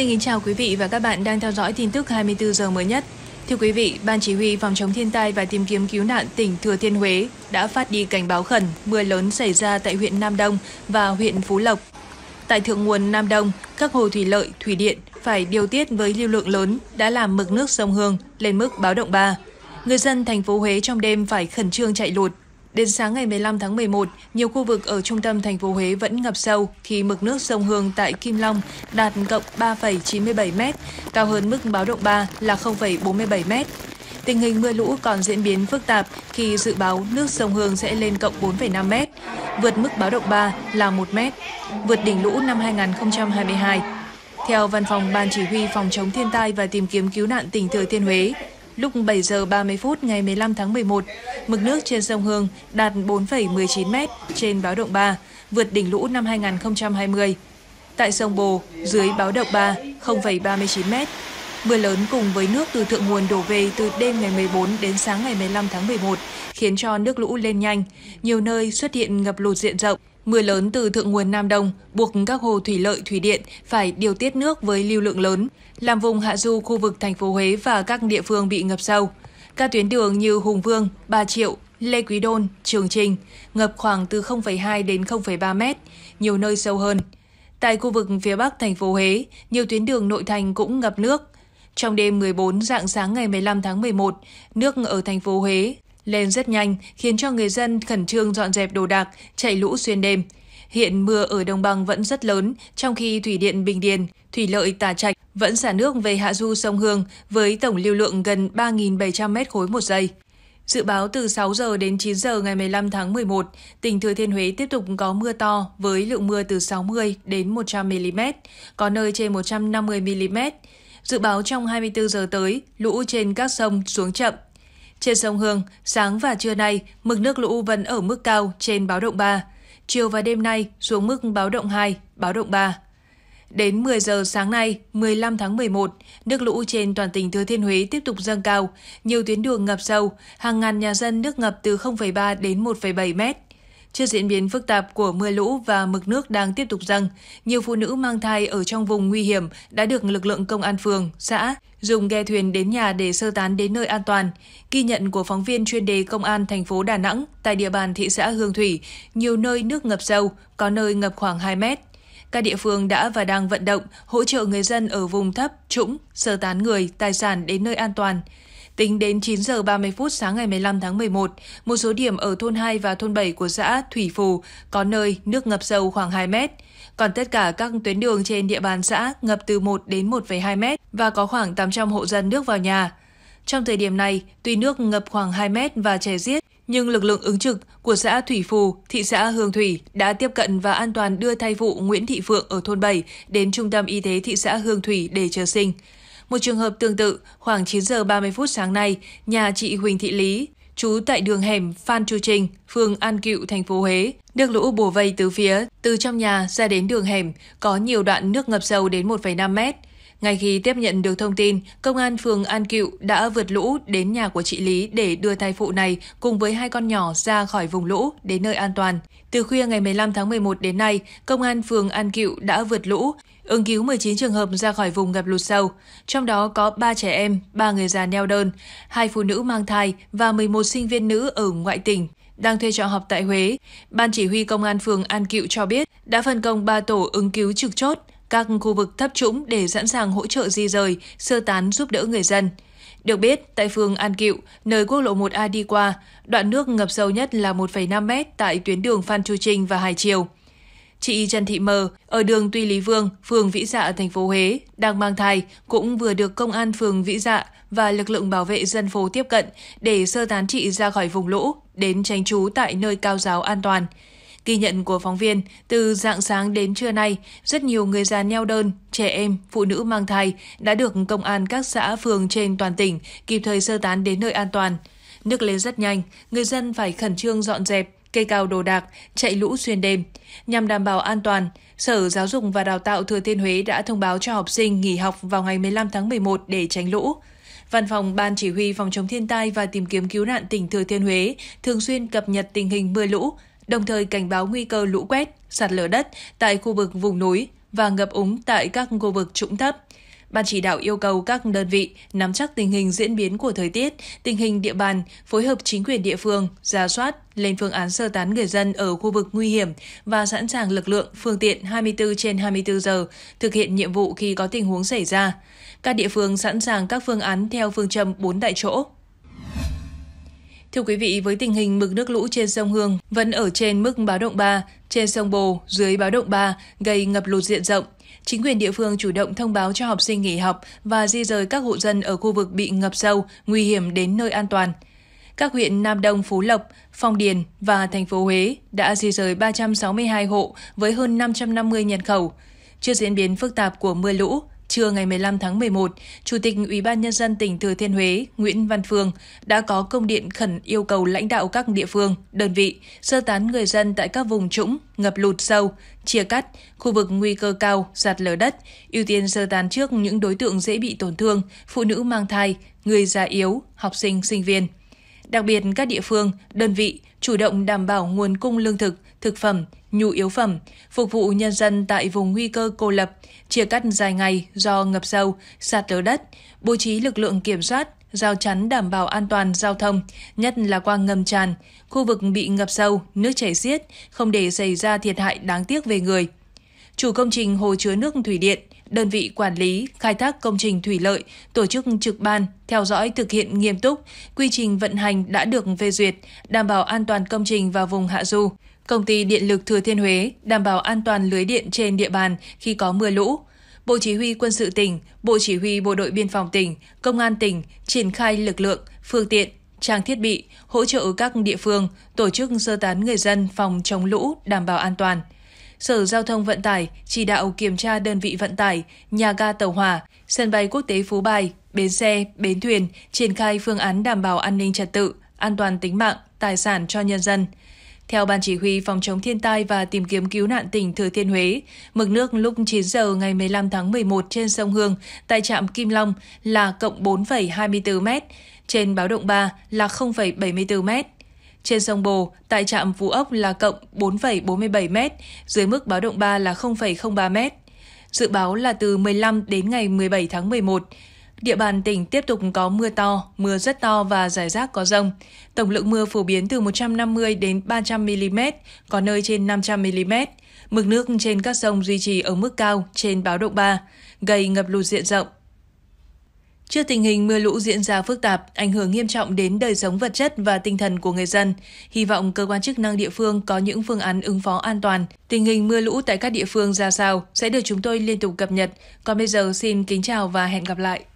Xin kính chào quý vị và các bạn đang theo dõi tin tức 24 giờ mới nhất. Thưa quý vị, Ban Chỉ huy Phòng chống thiên tai và tìm kiếm cứu nạn tỉnh Thừa Thiên Huế đã phát đi cảnh báo khẩn mưa lớn xảy ra tại huyện Nam Đông và huyện Phú Lộc. Tại thượng nguồn Nam Đông, các hồ thủy lợi, thủy điện phải điều tiết với lưu lượng lớn đã làm mực nước sông Hương lên mức báo động 3. Người dân thành phố Huế trong đêm phải khẩn trương chạy lụt Đến sáng ngày 15 tháng 11, nhiều khu vực ở trung tâm thành phố Huế vẫn ngập sâu khi mực nước sông Hương tại Kim Long đạt cộng 3,97 m, cao hơn mức báo động 3 là 0,47 m. Tình hình mưa lũ còn diễn biến phức tạp khi dự báo nước sông Hương sẽ lên cộng 4,5 m, vượt mức báo động 3 là 1 m, vượt đỉnh lũ năm 2022. Theo Văn phòng Ban Chỉ huy Phòng chống thiên tai và tìm kiếm cứu nạn tỉnh Thừa Thiên Huế, Lúc 7 giờ 30 phút ngày 15 tháng 11, mực nước trên sông Hương đạt 4,19 m trên báo động 3, vượt đỉnh lũ năm 2020. Tại sông Bồ, dưới báo động 3, 0,39 m. Mưa lớn cùng với nước từ thượng nguồn đổ về từ đêm ngày 14 đến sáng ngày 15 tháng 11 khiến cho nước lũ lên nhanh, nhiều nơi xuất hiện ngập lụt diện rộng. Mưa lớn từ thượng nguồn Nam Đông buộc các hồ thủy lợi thủy điện phải điều tiết nước với lưu lượng lớn, làm vùng hạ du khu vực thành phố Huế và các địa phương bị ngập sâu. Các tuyến đường như Hùng Vương, Ba Triệu, Lê Quý Đôn, Trường Trình ngập khoảng từ 0,2 đến 0,3 mét, nhiều nơi sâu hơn. Tại khu vực phía Bắc thành phố Huế, nhiều tuyến đường nội thành cũng ngập nước. Trong đêm 14 dạng sáng ngày 15 tháng 11, nước ở thành phố Huế lên rất nhanh khiến cho người dân khẩn trương dọn dẹp đồ đạc, chạy lũ xuyên đêm. Hiện mưa ở đồng bằng vẫn rất lớn, trong khi thủy điện Bình Điền, thủy lợi Tà Trạch vẫn xả nước về hạ du sông Hương với tổng lưu lượng gần 3.700 mét khối một giây. Dự báo từ 6 giờ đến 9 giờ ngày 15 tháng 11, tỉnh Thừa Thiên Huế tiếp tục có mưa to với lượng mưa từ 60 đến 100 mm, có nơi trên 150 mm. Dự báo trong 24 giờ tới, lũ trên các sông xuống chậm, trên sông Hương, sáng và trưa nay, mực nước lũ vẫn ở mức cao trên báo động 3. Chiều và đêm nay xuống mức báo động 2, báo động 3. Đến 10 giờ sáng nay, 15 tháng 11, nước lũ trên toàn tỉnh Thừa Thiên Huế tiếp tục dâng cao, nhiều tuyến đường ngập sâu, hàng ngàn nhà dân nước ngập từ 0,3 đến 1,7 mét. Trước diễn biến phức tạp của mưa lũ và mực nước đang tiếp tục dâng, nhiều phụ nữ mang thai ở trong vùng nguy hiểm đã được lực lượng công an phường, xã dùng ghe thuyền đến nhà để sơ tán đến nơi an toàn. Ghi nhận của phóng viên chuyên đề công an thành phố Đà Nẵng tại địa bàn thị xã Hương Thủy, nhiều nơi nước ngập sâu, có nơi ngập khoảng 2 mét. Các địa phương đã và đang vận động hỗ trợ người dân ở vùng thấp, trũng, sơ tán người, tài sản đến nơi an toàn. Tính đến 9 giờ 30 phút sáng ngày 15 tháng 11, một số điểm ở thôn 2 và thôn 7 của xã Thủy Phù có nơi nước ngập sâu khoảng 2 mét. Còn tất cả các tuyến đường trên địa bàn xã ngập từ 1 đến 1,2 mét và có khoảng 800 hộ dân nước vào nhà. Trong thời điểm này, tuy nước ngập khoảng 2 mét và chè giết, nhưng lực lượng ứng trực của xã Thủy Phù, thị xã Hương Thủy đã tiếp cận và an toàn đưa thai phụ Nguyễn Thị Phượng ở thôn 7 đến Trung tâm Y tế thị xã Hương Thủy để chờ sinh. Một trường hợp tương tự, khoảng 9 giờ 30 phút sáng nay, nhà chị Huỳnh Thị Lý, trú tại đường hẻm Phan Chu Trinh, phường An Cựu, thành phố Huế, được lũ bổ vây từ phía, từ trong nhà ra đến đường hẻm, có nhiều đoạn nước ngập sâu đến 1,5 mét. Ngay khi tiếp nhận được thông tin, công an phường An Cựu đã vượt lũ đến nhà của chị Lý để đưa thai phụ này cùng với hai con nhỏ ra khỏi vùng lũ đến nơi an toàn. Từ khuya ngày 15 tháng 11 đến nay, công an phường An Cựu đã vượt lũ, ứng cứu 19 trường hợp ra khỏi vùng ngập lụt sâu, trong đó có 3 trẻ em, 3 người già neo đơn, 2 phụ nữ mang thai và 11 sinh viên nữ ở ngoại tỉnh đang thuê trọ học tại Huế. Ban chỉ huy công an phường An Cựu cho biết đã phân công 3 tổ ứng cứu trực chốt các khu vực thấp trũng để sẵn sàng hỗ trợ di rời, sơ tán giúp đỡ người dân. Được biết, tại phường An Cựu, nơi quốc lộ 1A đi qua, đoạn nước ngập sâu nhất là 1,5 mét tại tuyến đường Phan Chu Trinh và Hải Triều. Chị Trần Thị Mờ ở đường Tuy Lý Vương, phường Vĩ Dạ, thành phố Huế, đang mang thai cũng vừa được công an phường Vĩ Dạ và lực lượng bảo vệ dân phố tiếp cận để sơ tán chị ra khỏi vùng lũ đến tránh trú tại nơi cao giáo an toàn. Ghi nhận của phóng viên, từ dạng sáng đến trưa nay, rất nhiều người già neo đơn, trẻ em, phụ nữ mang thai đã được công an các xã phường trên toàn tỉnh kịp thời sơ tán đến nơi an toàn. Nước lên rất nhanh, người dân phải khẩn trương dọn dẹp, cây cao đồ đạc, chạy lũ xuyên đêm. Nhằm đảm bảo an toàn, Sở Giáo dục và Đào tạo Thừa Thiên Huế đã thông báo cho học sinh nghỉ học vào ngày 15 tháng 11 để tránh lũ. Văn phòng Ban Chỉ huy Phòng chống thiên tai và tìm kiếm cứu nạn tỉnh Thừa Thiên Huế thường xuyên cập nhật tình hình mưa lũ, đồng thời cảnh báo nguy cơ lũ quét, sạt lở đất tại khu vực vùng núi và ngập úng tại các khu vực trũng thấp. Ban chỉ đạo yêu cầu các đơn vị nắm chắc tình hình diễn biến của thời tiết, tình hình địa bàn, phối hợp chính quyền địa phương, ra soát, lên phương án sơ tán người dân ở khu vực nguy hiểm và sẵn sàng lực lượng, phương tiện 24 trên 24 giờ thực hiện nhiệm vụ khi có tình huống xảy ra. Các địa phương sẵn sàng các phương án theo phương châm 4 tại chỗ, Thưa quý vị, với tình hình mực nước lũ trên sông Hương vẫn ở trên mức báo động 3, trên sông Bồ dưới báo động 3 gây ngập lụt diện rộng. Chính quyền địa phương chủ động thông báo cho học sinh nghỉ học và di rời các hộ dân ở khu vực bị ngập sâu, nguy hiểm đến nơi an toàn. Các huyện Nam Đông, Phú Lộc, Phong Điền và thành phố Huế đã di rời 362 hộ với hơn 550 nhân khẩu. Trước diễn biến phức tạp của mưa lũ, Trưa ngày 15 tháng 11, Chủ tịch Ủy ban nhân dân tỉnh Thừa Thiên Huế Nguyễn Văn Phương đã có công điện khẩn yêu cầu lãnh đạo các địa phương, đơn vị sơ tán người dân tại các vùng trũng, ngập lụt sâu, chia cắt, khu vực nguy cơ cao, sạt lở đất, ưu tiên sơ tán trước những đối tượng dễ bị tổn thương, phụ nữ mang thai, người già yếu, học sinh, sinh viên. Đặc biệt các địa phương, đơn vị chủ động đảm bảo nguồn cung lương thực, thực phẩm, nhu yếu phẩm, phục vụ nhân dân tại vùng nguy cơ cô lập, chia cắt dài ngày do ngập sâu, sạt lở đất, bố trí lực lượng kiểm soát, giao chắn đảm bảo an toàn giao thông, nhất là qua ngầm tràn, khu vực bị ngập sâu, nước chảy xiết, không để xảy ra thiệt hại đáng tiếc về người. Chủ công trình hồ chứa nước thủy điện đơn vị quản lý, khai thác công trình thủy lợi, tổ chức trực ban, theo dõi thực hiện nghiêm túc, quy trình vận hành đã được phê duyệt, đảm bảo an toàn công trình và vùng hạ du. Công ty Điện lực Thừa Thiên Huế đảm bảo an toàn lưới điện trên địa bàn khi có mưa lũ. Bộ Chỉ huy Quân sự tỉnh, Bộ Chỉ huy Bộ đội Biên phòng tỉnh, Công an tỉnh triển khai lực lượng, phương tiện, trang thiết bị, hỗ trợ các địa phương, tổ chức sơ tán người dân phòng chống lũ đảm bảo an toàn. Sở Giao thông Vận tải chỉ đạo kiểm tra đơn vị vận tải, nhà ga tàu hỏa, sân bay quốc tế Phú Bài, bến xe, bến thuyền, triển khai phương án đảm bảo an ninh trật tự, an toàn tính mạng, tài sản cho nhân dân. Theo Ban Chỉ huy Phòng chống thiên tai và tìm kiếm cứu nạn tỉnh Thừa Thiên Huế, mực nước lúc 9 giờ ngày 15 tháng 11 trên sông Hương tại trạm Kim Long là cộng 4,24 m, trên báo động 3 là 0,74 m. Trên sông Bồ, tại trạm vũ Ốc là cộng 4,47 m, dưới mức báo động 3 là 0,03 m. Dự báo là từ 15 đến ngày 17 tháng 11. Địa bàn tỉnh tiếp tục có mưa to, mưa rất to và rải rác có rông. Tổng lượng mưa phổ biến từ 150 đến 300 mm, có nơi trên 500 mm. Mực nước trên các sông duy trì ở mức cao trên báo động 3, gây ngập lụt diện rộng Trước tình hình mưa lũ diễn ra phức tạp, ảnh hưởng nghiêm trọng đến đời sống vật chất và tinh thần của người dân, hy vọng cơ quan chức năng địa phương có những phương án ứng phó an toàn. Tình hình mưa lũ tại các địa phương ra sao sẽ được chúng tôi liên tục cập nhật. Còn bây giờ xin kính chào và hẹn gặp lại.